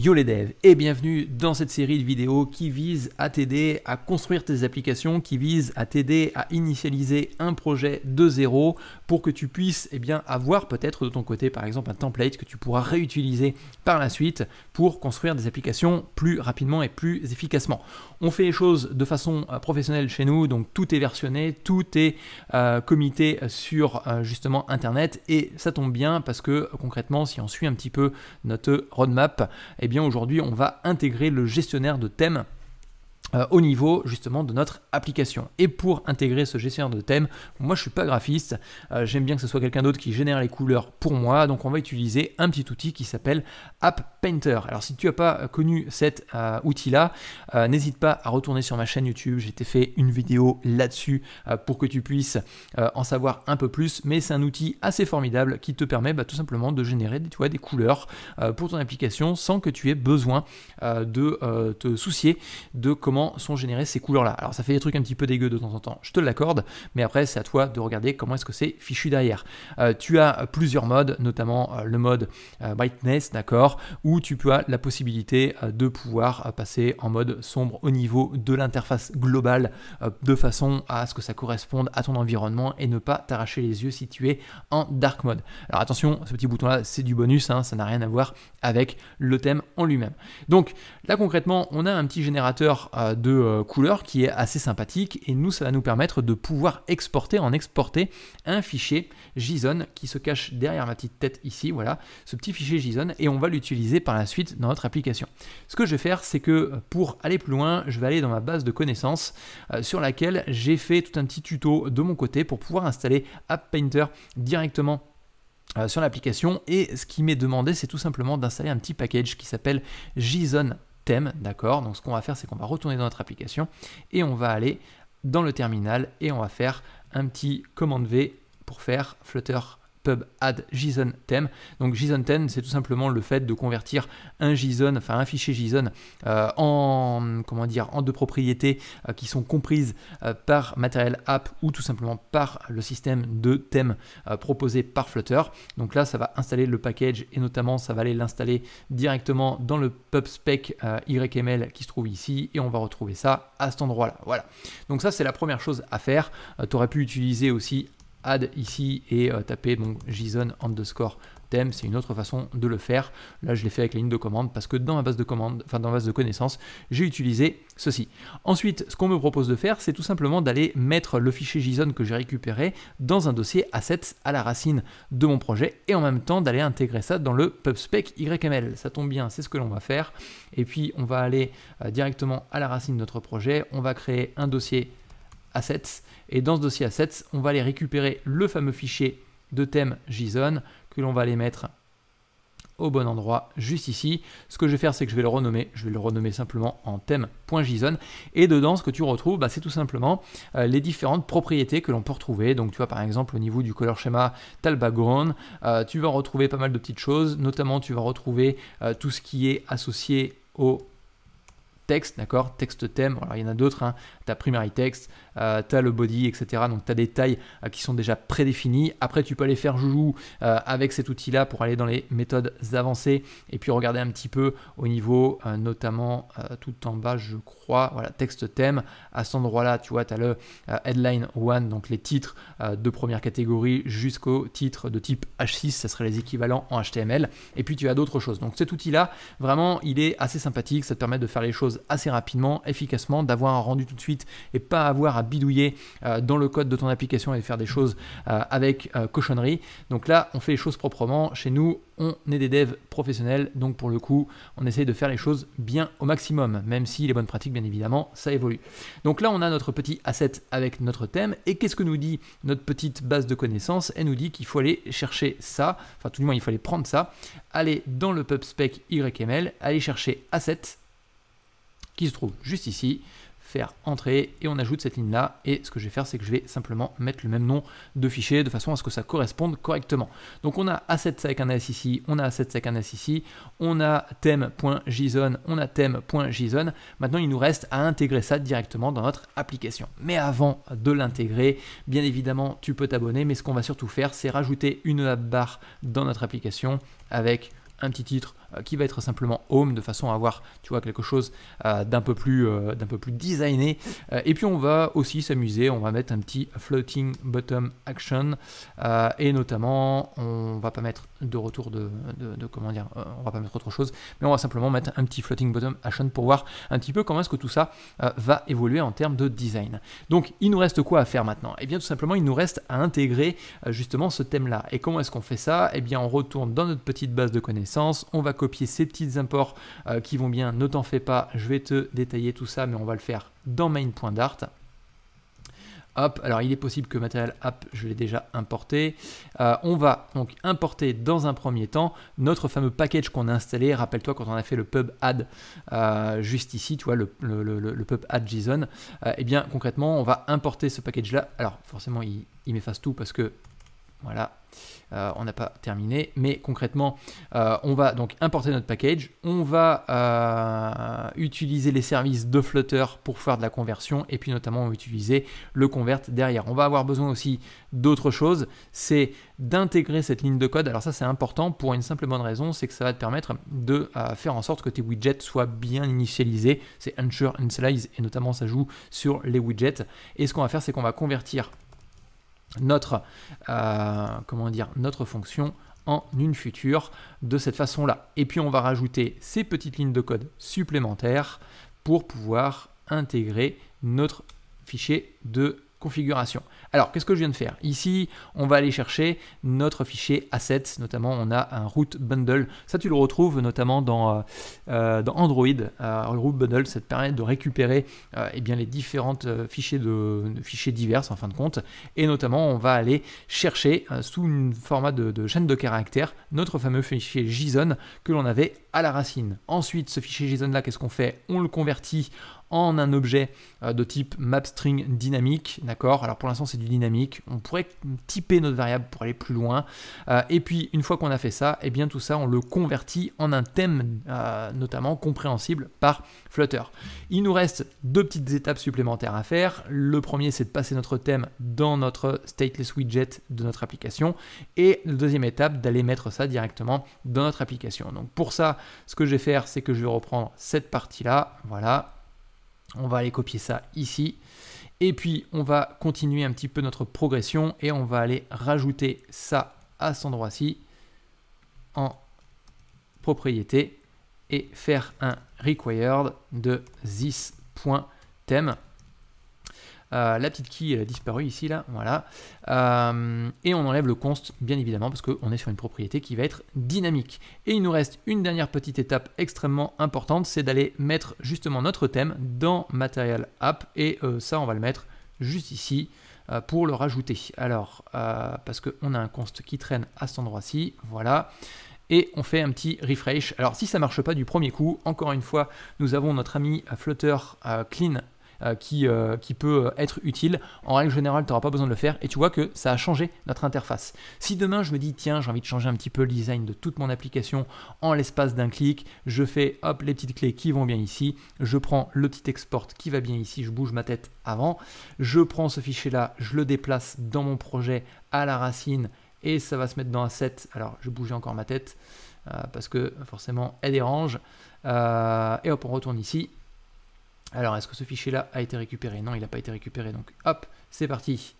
Yo les devs et bienvenue dans cette série de vidéos qui vise à t'aider à construire tes applications, qui vise à t'aider à initialiser un projet de zéro pour que tu puisses eh bien, avoir peut-être de ton côté par exemple un template que tu pourras réutiliser par la suite pour construire des applications plus rapidement et plus efficacement. On fait les choses de façon euh, professionnelle chez nous, donc tout est versionné, tout est euh, comité sur euh, justement Internet et ça tombe bien parce que concrètement si on suit un petit peu notre roadmap, eh eh bien aujourd'hui on va intégrer le gestionnaire de thèmes euh, au niveau justement de notre application. Et pour intégrer ce gestionnaire de thème, moi je suis pas graphiste, euh, j'aime bien que ce soit quelqu'un d'autre qui génère les couleurs pour moi, donc on va utiliser un petit outil qui s'appelle App Painter. Alors si tu n'as pas connu cet euh, outil-là, n'hésite pas à retourner sur ma chaîne YouTube, j'ai fait une vidéo là-dessus pour que tu puisses en savoir un peu plus, mais c'est un outil assez formidable qui te permet bah, tout simplement de générer tu vois, des couleurs pour ton application sans que tu aies besoin de te soucier de comment sont générées ces couleurs-là. Alors ça fait des trucs un petit peu dégueux de temps en temps, je te l'accorde, mais après c'est à toi de regarder comment est-ce que c'est fichu derrière. Euh, tu as plusieurs modes, notamment euh, le mode euh, brightness, d'accord, où tu peux la possibilité de pouvoir passer en mode sombre au niveau de l'interface globale, de façon à ce que ça corresponde à ton environnement et ne pas t'arracher les yeux si tu es en dark mode. Alors attention, ce petit bouton-là, c'est du bonus, hein, ça n'a rien à voir avec le thème en lui-même. Donc là concrètement, on a un petit générateur de euh, couleur qui est assez sympathique et nous ça va nous permettre de pouvoir exporter en exporter un fichier JSON qui se cache derrière ma petite tête ici voilà ce petit fichier JSON et on va l'utiliser par la suite dans notre application. Ce que je vais faire c'est que euh, pour aller plus loin je vais aller dans ma base de connaissances euh, sur laquelle j'ai fait tout un petit tuto de mon côté pour pouvoir installer App Painter directement sur l'application et ce qui m'est demandé c'est tout simplement d'installer un petit package qui s'appelle JSON d'accord Donc ce qu'on va faire, c'est qu'on va retourner dans notre application et on va aller dans le terminal et on va faire un petit commande V pour faire Flutter pub add JSON theme. Donc JSON theme, c'est tout simplement le fait de convertir un JSON, enfin un fichier JSON euh, en comment dire en deux propriétés euh, qui sont comprises euh, par matériel app ou tout simplement par le système de thème proposé par Flutter. Donc là, ça va installer le package et notamment ça va aller l'installer directement dans le pub spec YML qui se trouve ici et on va retrouver ça à cet endroit là. Voilà. Donc ça, c'est la première chose à faire. tu aurais pu utiliser aussi add ici et euh, taper JSON underscore thème, c'est une autre façon de le faire. Là, je l'ai fait avec la ligne de commande parce que dans ma base de commande, enfin dans ma base de connaissances, j'ai utilisé ceci. Ensuite, ce qu'on me propose de faire, c'est tout simplement d'aller mettre le fichier JSON que j'ai récupéré dans un dossier assets à la racine de mon projet et en même temps d'aller intégrer ça dans le pubspec YML. Ça tombe bien, c'est ce que l'on va faire. Et puis, on va aller euh, directement à la racine de notre projet. On va créer un dossier assets. Et dans ce dossier assets, on va aller récupérer le fameux fichier de thème JSON que l'on va aller mettre au bon endroit, juste ici. Ce que je vais faire, c'est que je vais le renommer. Je vais le renommer simplement en thème.json. Et dedans, ce que tu retrouves, bah, c'est tout simplement euh, les différentes propriétés que l'on peut retrouver. Donc, tu vois, par exemple, au niveau du color schéma tu background. Euh, tu vas retrouver pas mal de petites choses. Notamment, tu vas retrouver euh, tout ce qui est associé au texte, d'accord Texte thème, alors il y en a d'autres, hein. tu as primary text, euh, tu as le body, etc. Donc tu as des tailles euh, qui sont déjà prédéfinies. Après, tu peux aller faire joujou euh, avec cet outil-là pour aller dans les méthodes avancées et puis regarder un petit peu au niveau, notamment tout en bas, je crois, voilà, texte thème. À cet endroit-là, tu vois, tu as le headline one, donc les titres de première catégorie jusqu'au titre de type H6, ça serait les équivalents en HTML. Et puis tu as d'autres choses. Donc cet outil-là, vraiment, il est assez sympathique, ça te permet de faire les choses assez rapidement, efficacement, d'avoir un rendu tout de suite et pas avoir à bidouiller euh, dans le code de ton application et faire des choses euh, avec euh, cochonnerie. Donc là, on fait les choses proprement. Chez nous, on est des devs professionnels, donc pour le coup, on essaye de faire les choses bien au maximum, même si les bonnes pratiques, bien évidemment, ça évolue. Donc là, on a notre petit asset avec notre thème, et qu'est-ce que nous dit notre petite base de connaissances Elle nous dit qu'il faut aller chercher ça, enfin tout du moins, il faut aller prendre ça, aller dans le pub spec YML, aller chercher asset, qui se trouve juste ici, faire entrer et on ajoute cette ligne là et ce que je vais faire c'est que je vais simplement mettre le même nom de fichier de façon à ce que ça corresponde correctement. Donc on a asset avec un s ici, on a asset avec un s ici, on a theme.json, on a theme.json. Maintenant il nous reste à intégrer ça directement dans notre application. Mais avant de l'intégrer, bien évidemment tu peux t'abonner mais ce qu'on va surtout faire c'est rajouter une barre dans notre application avec un petit titre euh, qui va être simplement home de façon à avoir tu vois quelque chose euh, d'un peu plus euh, d'un peu plus designé et puis on va aussi s'amuser on va mettre un petit floating bottom action et notamment on va pas mettre de retour de, comment dire on va pas mettre autre chose mais on va simplement mettre un petit floating bottom action pour voir un petit peu comment est-ce que tout ça va évoluer en termes de design donc il nous reste quoi à faire maintenant et eh bien tout simplement il nous reste à intégrer justement ce thème là et comment est-ce qu'on fait ça et eh bien on retourne dans notre petite base de connaissances on va copier ces petits imports euh, qui vont bien, ne t'en fais pas, je vais te détailler tout ça, mais on va le faire dans main.dart. Hop, alors il est possible que matériel App, je l'ai déjà importé. Euh, on va donc importer dans un premier temps notre fameux package qu'on a installé. Rappelle-toi quand on a fait le pub add euh, juste ici, tu vois, le, le, pub add JSON. et eh bien concrètement, on va importer ce package-là. Alors forcément, il m'efface tout parce que voilà, euh, on n'a pas terminé, mais concrètement, euh, on va donc importer notre package, on va euh, utiliser les services de Flutter pour faire de la conversion, et puis notamment utiliser le convert derrière. On va avoir besoin aussi d'autre chose, c'est d'intégrer cette ligne de code. Alors ça c'est important pour une simple bonne raison, c'est que ça va te permettre de faire en sorte que tes widgets soient bien initialisés. C'est ensure, slice » et notamment ça joue sur les widgets. Et ce qu'on va faire, c'est qu'on va convertir notre, euh, comment dire, notre fonction en une future de cette façon-là. Et puis on va rajouter ces petites lignes de code supplémentaires pour pouvoir intégrer notre fichier de configuration. Alors, qu'est-ce que je viens de faire Ici, on va aller chercher notre fichier assets, notamment on a un root bundle. Ça, tu le retrouves notamment dans, euh, euh, Android. Euh, root bundle, ça te permet de récupérer euh, eh bien, les différents fichiers, de, fichiers divers en fin de compte. Et notamment, on va aller chercher sous une format de, chaîne de caractères notre fameux fichier JSON que l'on avait à la racine. Ensuite, ce fichier JSON là, qu'est-ce qu'on fait On le convertit en un objet euh, de type mapString dynamique, d'accord Alors pour l'instant c'est du dynamique, on pourrait typer notre variable pour aller plus loin, euh, et puis une fois qu'on a fait ça, et eh bien tout ça on le convertit en un thème euh, notamment compréhensible par Flutter. Il nous reste deux petites étapes supplémentaires à faire, le premier c'est de passer notre thème dans notre stateless widget de notre application, et la deuxième étape d'aller mettre ça directement dans notre application. Donc pour ça, ce que je vais faire c'est que je vais reprendre cette partie là, voilà, on va aller copier ça ici. Et puis, on va continuer un petit peu notre progression et on va aller rajouter ça à cet endroit-ci en propriété et faire un required de this.theme. Euh, la petite qui a disparu ici, là, voilà. Euh, et on enlève le const, bien évidemment, parce qu'on est sur une propriété qui va être dynamique. Et il nous reste une dernière petite étape extrêmement importante, c'est d'aller mettre justement notre thème dans Material App, et euh, ça, on va le mettre juste ici pour le rajouter. Alors, parce qu'on a un const qui traîne à cet endroit-ci, voilà. Et on fait un petit refresh. Alors si ça marche pas du premier coup, encore une fois, nous avons notre ami Flutter Clean euh, qui, euh, qui, peut euh, être utile. En règle générale, tu n'auras pas besoin de le faire et tu vois que ça a changé notre interface. Si demain je me dis, tiens, j'ai envie de changer un petit peu le design de toute mon application en l'espace d'un clic, je fais hop les petites clés qui vont bien ici, je prends le petit export qui va bien ici, je bouge ma tête avant, je prends ce fichier là, je le déplace dans mon projet à la racine et ça va se mettre dans un set. Alors je bougeais encore ma tête parce que forcément elle dérange. et hop, on retourne ici alors, est-ce que ce fichier-là a été récupéré Non, il n'a pas été récupéré. Donc, hop, c'est parti.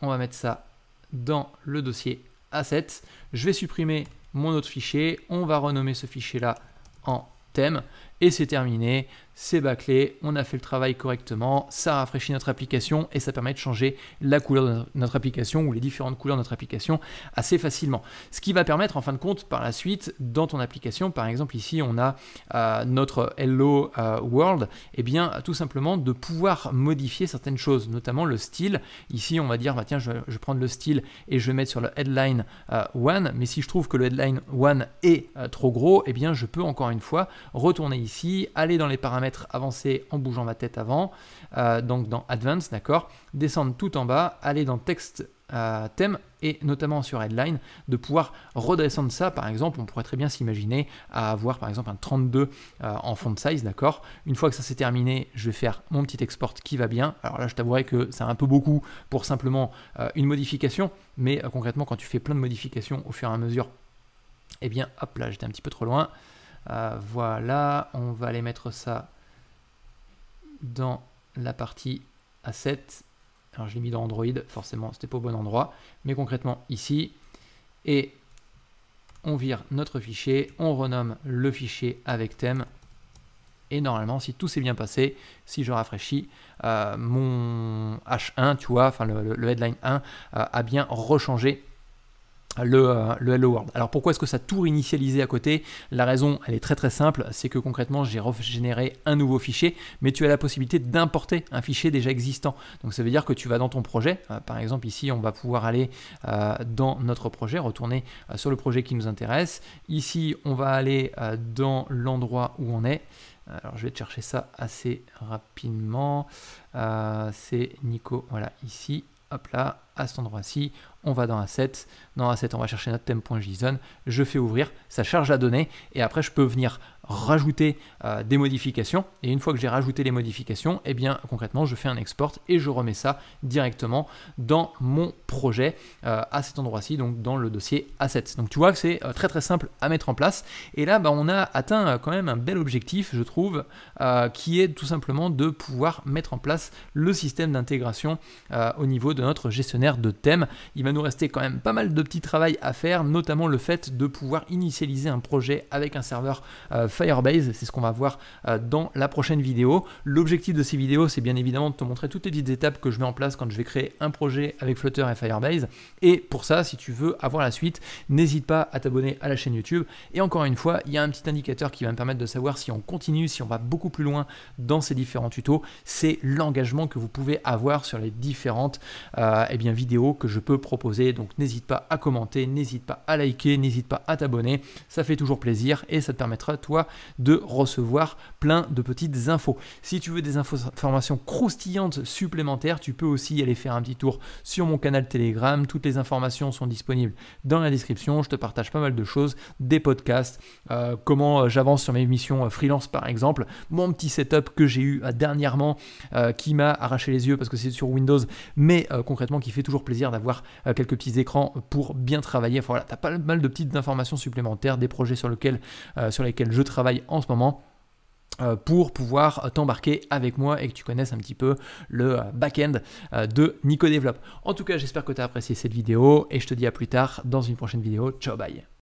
On va mettre ça dans le dossier assets. Je vais supprimer mon autre fichier. On va renommer ce fichier-là en thème et c'est terminé, c'est bâclé, on a fait le travail correctement, ça rafraîchit notre application et ça permet de changer la couleur de notre application ou les différentes couleurs de notre application assez facilement. Ce qui va permettre en fin de compte par la suite dans ton application, par exemple ici on a euh, notre Hello euh, World, et eh bien tout simplement de pouvoir modifier certaines choses, notamment le style. Ici on va dire bah, tiens je, vais prendre le style et je vais mettre sur le headline 1, euh, mais si je trouve que le headline 1 est trop gros, et eh bien je peux encore une fois retourner ici, aller dans les paramètres avancés en bougeant ma tête avant, euh, donc dans Advanced, d'accord, descendre tout en bas, aller dans Texte euh, thème et notamment sur headline de pouvoir redescendre ça par exemple on pourrait très bien s'imaginer à avoir par exemple un 32 euh, en font size d'accord une fois que ça c'est terminé je vais faire mon petit export qui va bien alors là je t'avouerai que c'est un peu beaucoup pour simplement une modification mais concrètement quand tu fais plein de modifications au fur et à mesure eh bien hop là j'étais un petit peu trop loin ah, voilà, on va aller mettre ça dans la partie A7. Alors je l'ai mis dans Android, forcément c'était pas au bon endroit, mais concrètement ici. Et on vire notre fichier, on renomme le fichier avec thème. Et normalement, si tout s'est bien passé, si je rafraîchis, euh, mon H1, tu vois, enfin le, headline 1 euh, a bien rechangé euh, le, Hello World. Alors pourquoi est-ce que ça tourne initialisé à côté La raison, elle est très très simple, c'est que concrètement j'ai généré un nouveau fichier, mais tu as la possibilité d'importer un fichier déjà existant. Donc ça veut dire que tu vas dans ton projet, euh, par exemple ici on va pouvoir aller euh, dans notre projet, retourner sur le projet qui nous intéresse. Ici on va aller dans l'endroit où on est. Alors je vais te chercher ça assez rapidement. c'est Nico, voilà ici hop là, à cet endroit-ci, on va dans Asset, dans Asset on va chercher notre thème.json, je fais ouvrir, ça charge la donnée, et après je peux venir rajouter euh, des modifications. Et une fois que j'ai rajouté les modifications, et eh bien concrètement, je fais un export et je remets ça directement dans mon projet euh, à cet endroit-ci, donc dans le dossier Assets. Donc tu vois que c'est euh, très très simple à mettre en place. Et là, bah, on a atteint quand même un bel objectif, je trouve, qui est tout simplement de pouvoir mettre en place le système d'intégration au niveau de notre gestionnaire de thèmes. Il va nous rester quand même pas mal de petits travail à faire, notamment le fait de pouvoir initialiser un projet avec un serveur Firebase, c'est ce qu'on va voir euh, dans la prochaine vidéo. L'objectif de ces vidéos, c'est bien évidemment de te montrer toutes les petites étapes que je mets en place quand je vais créer un projet avec Flutter et Firebase. Et pour ça, si tu veux avoir la suite, n'hésite pas à t'abonner à la chaîne YouTube. Et encore une fois, il y a un petit indicateur qui va me permettre de savoir si on continue, si on va beaucoup plus loin dans ces différents tutos, c'est l'engagement que vous pouvez avoir sur les différentes euh, eh bien, vidéos que je peux proposer. Donc n'hésite pas à commenter, n'hésite pas à liker, n'hésite pas à t'abonner, ça fait toujours plaisir et ça te permettra toi de recevoir plein de petites infos. Si tu veux des infos, informations croustillantes supplémentaires, tu peux aussi aller faire un petit tour sur mon canal Telegram. Toutes les informations sont disponibles dans la description. Je te partage pas mal de choses, des podcasts, euh, comment j'avance sur mes missions euh, freelance par exemple, mon petit setup que j'ai eu euh, dernièrement qui m'a arraché les yeux parce que c'est sur Windows, mais concrètement qui fait toujours plaisir d'avoir quelques petits écrans pour bien travailler. Enfin, voilà, tu as pas mal de petites informations supplémentaires, des projets sur, sur lesquels je travaille en ce moment euh, pour pouvoir euh, t'embarquer avec moi et que tu connaisses un petit peu le euh, back-end de Nico Develop. En tout cas, j'espère que tu as apprécié cette vidéo et je te dis à plus tard dans une prochaine vidéo. Ciao, bye